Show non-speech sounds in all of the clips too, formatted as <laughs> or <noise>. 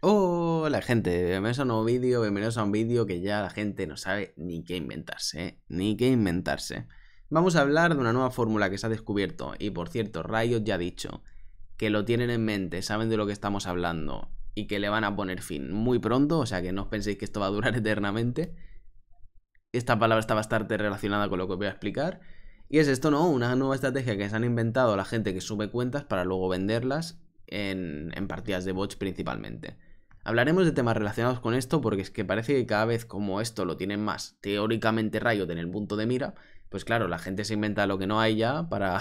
Hola gente, bienvenidos a un nuevo vídeo, bienvenidos a un vídeo que ya la gente no sabe ni qué inventarse, ni qué inventarse. Vamos a hablar de una nueva fórmula que se ha descubierto y por cierto Riot ya ha dicho que lo tienen en mente, saben de lo que estamos hablando y que le van a poner fin muy pronto, o sea que no os penséis que esto va a durar <laughs> eternamente. Esta palabra está bastante relacionada con lo que voy a explicar. Y es esto, ¿no? Una nueva estrategia que se han inventado la gente que sube cuentas para luego venderlas en, en partidas de bots principalmente. Hablaremos de temas relacionados con esto porque es que parece que cada vez como esto lo tienen más teóricamente rayos en el punto de mira, pues claro, la gente se inventa lo que no hay ya <laughs> para,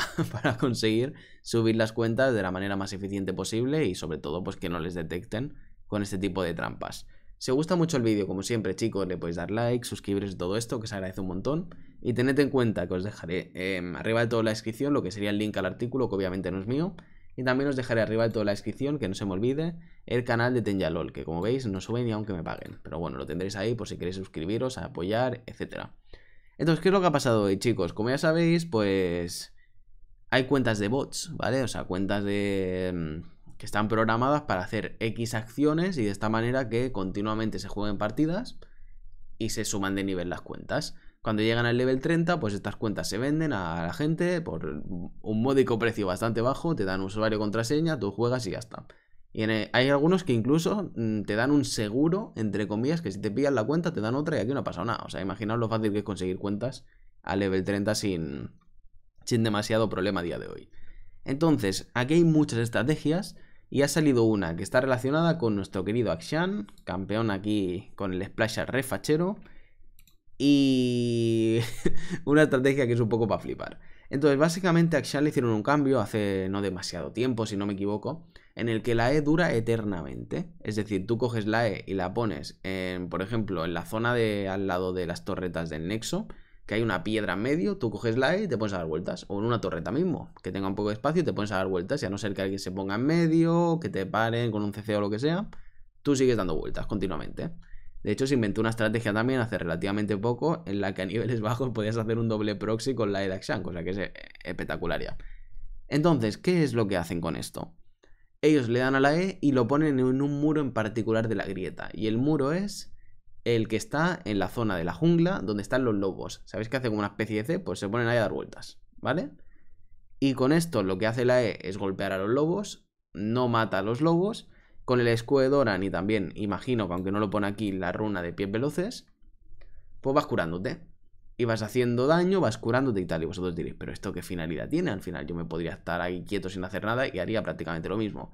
conseguir subir las cuentas de la manera más eficiente posible y sobre todo pues que no les detecten con este tipo de trampas. Si os gusta mucho el vídeo, como siempre chicos, le podéis dar like, suscribiros y todo esto, que se agradece un montón. Y tened en cuenta que os dejaré em, arriba de toda la descripción lo que sería el link al artículo, que obviamente no es mío, y también os dejaré arriba de toda la descripción, que no se me olvide, el canal de Tenjalol, que como veis no sube ni aunque me paguen. Pero bueno, lo tendréis ahí por si queréis suscribiros, apoyar, etc. Entonces, ¿qué es lo que ha pasado hoy, chicos? Como ya sabéis, pues hay cuentas de bots, ¿vale? O sea, cuentas de mm, que están programadas para hacer X acciones y de esta manera que continuamente se jueguen partidas y se suman de nivel las cuentas. Cuando llegan al level 30, pues estas cuentas se venden a la gente por un módico precio bastante bajo, te dan usuario, contraseña, tú juegas y ya está. Y e, hay algunos que incluso mm, te dan un seguro, entre comillas, que si te pillan la cuenta te dan otra y aquí no ha pasado nada. O sea, imaginaos lo fácil que es conseguir cuentas a level 30 sin, sin demasiado problema a día de hoy. Entonces, aquí hay muchas estrategias y ha salido una que está relacionada con nuestro querido Akshan, campeón aquí con el Splasher refachero. Y <laughs> una estrategia que es un poco para flipar. Entonces, básicamente, Axial le hicieron un cambio hace no demasiado tiempo, si no me equivoco, en el que la E dura eternamente. Es decir, tú coges la E y la pones, en, por ejemplo, en la zona de al lado de las torretas del nexo, que hay una piedra en medio, tú coges la E y te pones a dar vueltas. O en una torreta mismo, que tenga un poco de espacio y te pones a dar vueltas. Y a no ser que alguien se ponga en medio, que te paren con un CC o lo que sea, tú sigues dando vueltas continuamente. De hecho, se inventó una estrategia también hace relativamente poco en la que a niveles <laughs> bajos podías hacer un doble proxy con la EDAX cosa que es eh, espectacular Entonces, ¿qué es lo que hacen con esto? Ellos le dan a la E y lo ponen en un muro en particular de la grieta. Y el muro es el que está en la zona de la jungla donde están los lobos. ¿Sabéis que hace como una especie de C? Pues se ponen ahí a dar vueltas, ¿vale? Y con esto lo que hace la E es golpear a los lobos, no mata a los lobos, con el escudo y también, imagino que aunque no lo pone aquí, la runa de pies veloces, pues vas curándote. Y vas haciendo daño, vas curándote y tal. Y vosotros diréis, pero ¿esto qué finalidad tiene? Al final yo me podría estar ahí quieto sin hacer nada y haría prácticamente lo mismo.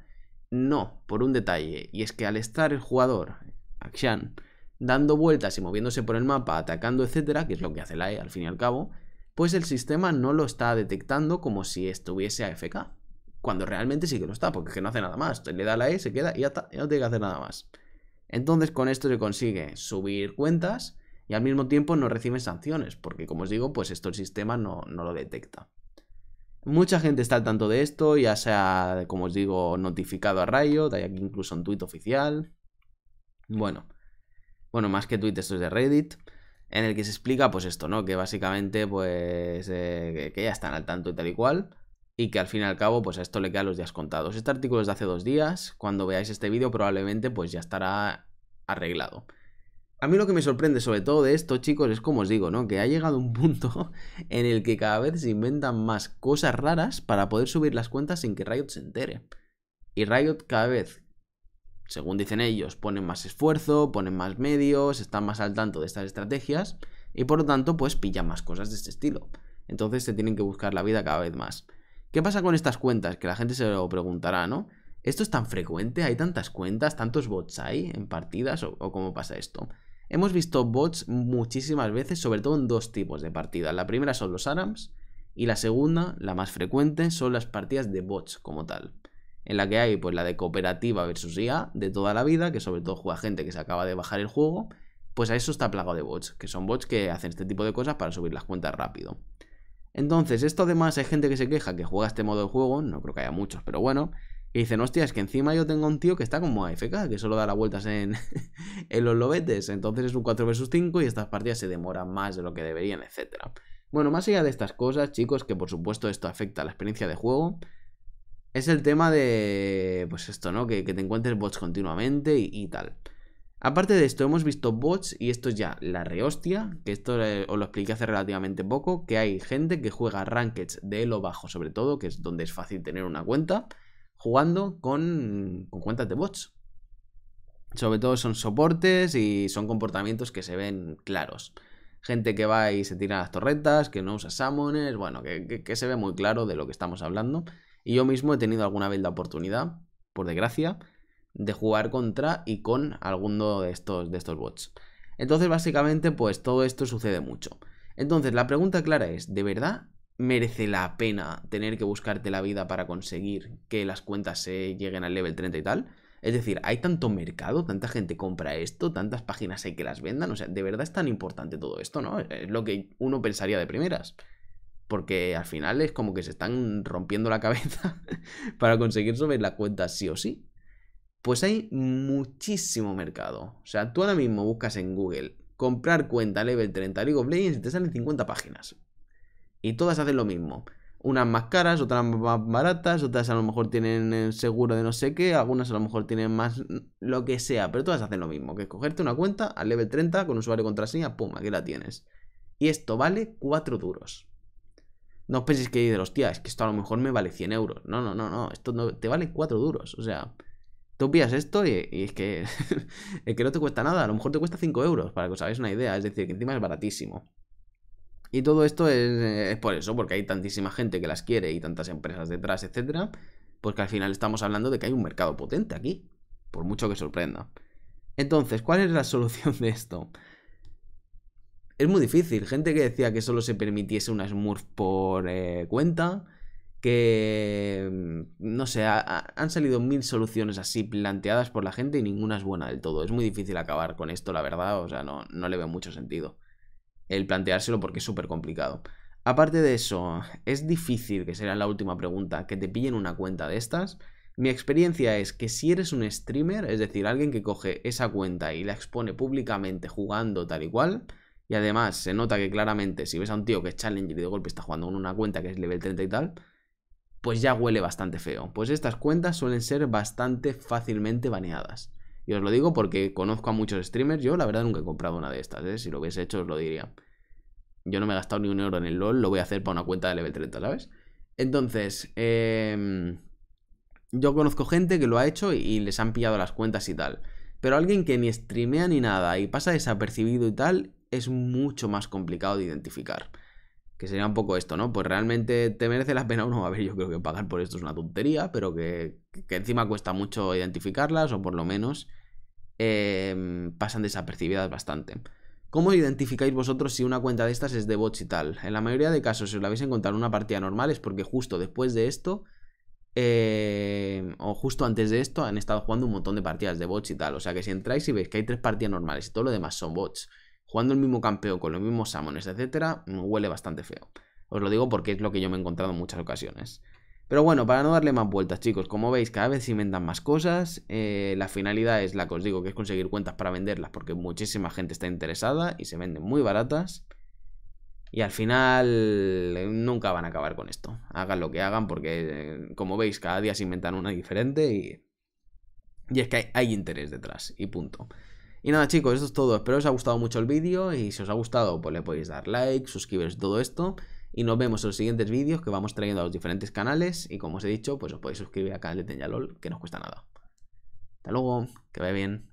No, por un detalle. Y es que al estar el jugador, Akshan, dando vueltas y moviéndose por el mapa, atacando, etcétera, que es lo que hace la E al fin y al cabo, pues el sistema no lo está detectando como si estuviese AFK. Cuando realmente sí que lo está, porque es que no hace nada más. Le da la E, se queda y ya está, no tiene que hacer nada más. Entonces con esto se consigue subir cuentas y al mismo tiempo no recibe sanciones, porque como os digo, pues esto el sistema no, lo detecta. Mucha gente está al tanto de esto, ya sea, como os digo, notificado a Riot, hay aquí incluso un tuit oficial. Bueno, bueno, más que tuit, esto es de Reddit, en el que se explica pues esto, ¿no? Que básicamente pues eh, que ya están al tanto y tal y cual y que al fin y al cabo, pues a esto le quedan los días contados. Este artículo es de hace dos días, cuando veáis este vídeo probablemente pues ya estará arreglado. A mí lo que me sorprende sobre todo de esto, chicos, es como os digo, ¿no? Que ha llegado un punto <laughs> en el que cada vez se inventan más cosas raras para poder subir las cuentas sin que Riot se entere. Y Riot cada vez, según dicen ellos, ponen más esfuerzo, ponen más medios, están más al tanto de estas estrategias y por lo tanto pues pilla más cosas de este estilo. Entonces se tienen que buscar la vida cada vez más. ¿Qué pasa con estas cuentas? Que la gente se lo preguntará, ¿no? ¿Esto es tan frecuente? ¿Hay tantas cuentas? ¿Tantos bots hay en partidas? ¿O, cómo pasa esto? Hemos visto bots muchísimas veces, sobre todo en dos tipos de partidas. La primera son los ARAMs y la segunda, la más frecuente, son las partidas de bots como tal. En la que hay pues la de cooperativa versus IA de toda la vida, que sobre todo juega gente que se acaba de bajar el juego, pues a eso está plagado de bots, que son bots que hacen este tipo de cosas para subir las cuentas rápido. Entonces, esto además hay gente que se queja que juega este modo de juego, no creo que haya muchos, pero bueno, y dicen, hostia, es que encima yo tengo un tío que está como AFK, que solo da las vueltas en, <laughs> los lobetes, entonces es un 4 vs 5 y estas partidas se demoran más de lo que deberían, etc. Bueno, más allá de estas cosas, chicos, que por supuesto esto afecta a la experiencia de juego, es el tema de, pues esto, ¿no? Que, te encuentres bots continuamente y tal. Aparte de esto, hemos visto bots, y esto es ya la rehostia, que esto eh, os lo expliqué hace relativamente poco, que hay gente que juega ranked de lo bajo sobre todo, que es donde es fácil tener una cuenta, jugando con, cuentas de bots. Sobre todo son soportes y son comportamientos que se ven claros. Gente que va y se tira las torretas, que no usa summoners, bueno, que, que se ve muy claro de lo que estamos hablando. Y yo mismo he tenido alguna vez la oportunidad, por desgracia, de jugar contra y con alguno de estos, de estos bots. Entonces, básicamente, pues todo esto sucede mucho. Entonces, la pregunta clara es, ¿de verdad merece la pena tener que buscarte la vida para conseguir que las cuentas se lleguen al level 30 y tal? Es decir, ¿hay tanto mercado? ¿Tanta gente compra esto? ¿Tantas páginas hay que las vendan? O sea, ¿de verdad es tan importante todo esto, no? Es lo que uno pensaría de primeras. Porque al final es como que se están rompiendo la cabeza <laughs> para conseguir subir la cuenta sí o sí. Pues hay muchísimo mercado. O sea, tú ahora mismo buscas en Google comprar cuenta level 30 League of Legends y te salen 50 páginas. Y todas hacen lo mismo. Unas más caras, otras más baratas, otras a lo mejor tienen seguro de no sé qué, algunas a lo mejor tienen más lo que sea, pero todas hacen lo mismo, que cogerte una cuenta al level 30 con usuario y contraseña, pum, aquí la tienes. Y esto vale 4 duros. No os penséis que de los es que esto a lo mejor me vale 100 euros. No, no, no, no, esto no, te vale 4 duros, o sea, Tú pillas esto y, es que <laughs> que no te cuesta nada, a lo mejor te cuesta 5 euros, para que os hagáis una idea, es decir, que encima es baratísimo. Y todo esto es, por eso, porque hay tantísima gente que las quiere y tantas empresas detrás, etc. Porque al final estamos hablando de que hay un mercado potente aquí, por mucho que sorprenda. Entonces, ¿cuál es la <laughs> solución de esto? Es muy difícil. Gente que decía que solo se permitiese una Smurf por eh, cuenta, que, mm, no sé, han salido mil soluciones así planteadas por la gente y ninguna es buena del todo. Es muy difícil acabar con esto, la verdad, o sea, no, no le veo mucho sentido el planteárselo porque es súper complicado. Aparte de eso, es difícil, que será la última pregunta, que te pillen una cuenta de estas. Mi experiencia es que si eres un streamer, es decir, alguien que coge esa cuenta y la expone públicamente jugando tal y cual, y además se nota que claramente si ves a un tío que es challenger y de golpe está jugando con una cuenta que es level 30 y tal, pues ya huele bastante feo. Pues estas cuentas suelen ser bastante fácilmente baneadas. Y os lo digo porque conozco a muchos streamers. Yo, la verdad, nunca he comprado una de estas. ¿eh? Si lo hubiese hecho, os lo diría. Yo no me he gastado ni un euro en el LOL. Lo voy a hacer para una cuenta de level 30, ¿sabes? Entonces, em, yo conozco gente que lo ha hecho y les han pillado las cuentas y tal. Pero alguien que ni streamea ni nada y pasa desapercibido y tal, es mucho más complicado de identificar. Que sería un poco esto, ¿no? Pues realmente te merece la pena uno. A ver, yo creo que pagar por esto es una tontería, pero que, encima cuesta mucho identificarlas, o por lo menos em, pasan desapercibidas bastante. ¿Cómo identificáis vosotros si una cuenta de estas es de bots y tal? En la mayoría de casos, si os la habéis encontrado en una partida normal, es porque justo después de esto, em, o justo antes de esto, han estado jugando un montón de partidas de bots y tal. O sea que si entráis y veis que hay tres partidas normales y todo lo demás son bots, jugando el mismo campeón con los mismos Samones, etcétera, huele bastante feo. Os lo digo porque es lo que yo me he encontrado en muchas ocasiones. Pero bueno, para no darle más vueltas, chicos, como veis, cada vez se inventan más cosas. Eh, la finalidad es la que os digo, que es conseguir cuentas para venderlas, porque muchísima gente está interesada y se venden muy baratas. Y al final eh, nunca van a acabar con esto. Hagan lo que hagan, porque eh, como veis, cada día se inventan una diferente y. es que hay interés detrás, y punto. Y nada chicos, eso es todo. Espero os haya gustado mucho el vídeo y si os ha gustado pues le podéis dar like, suscribiros todo esto. Y nos vemos en los siguientes vídeos que vamos trayendo a los diferentes canales. Y como os he dicho, pues os podéis suscribir al canal de TenyaLol, que no cuesta nada. Hasta luego, que vaya bien.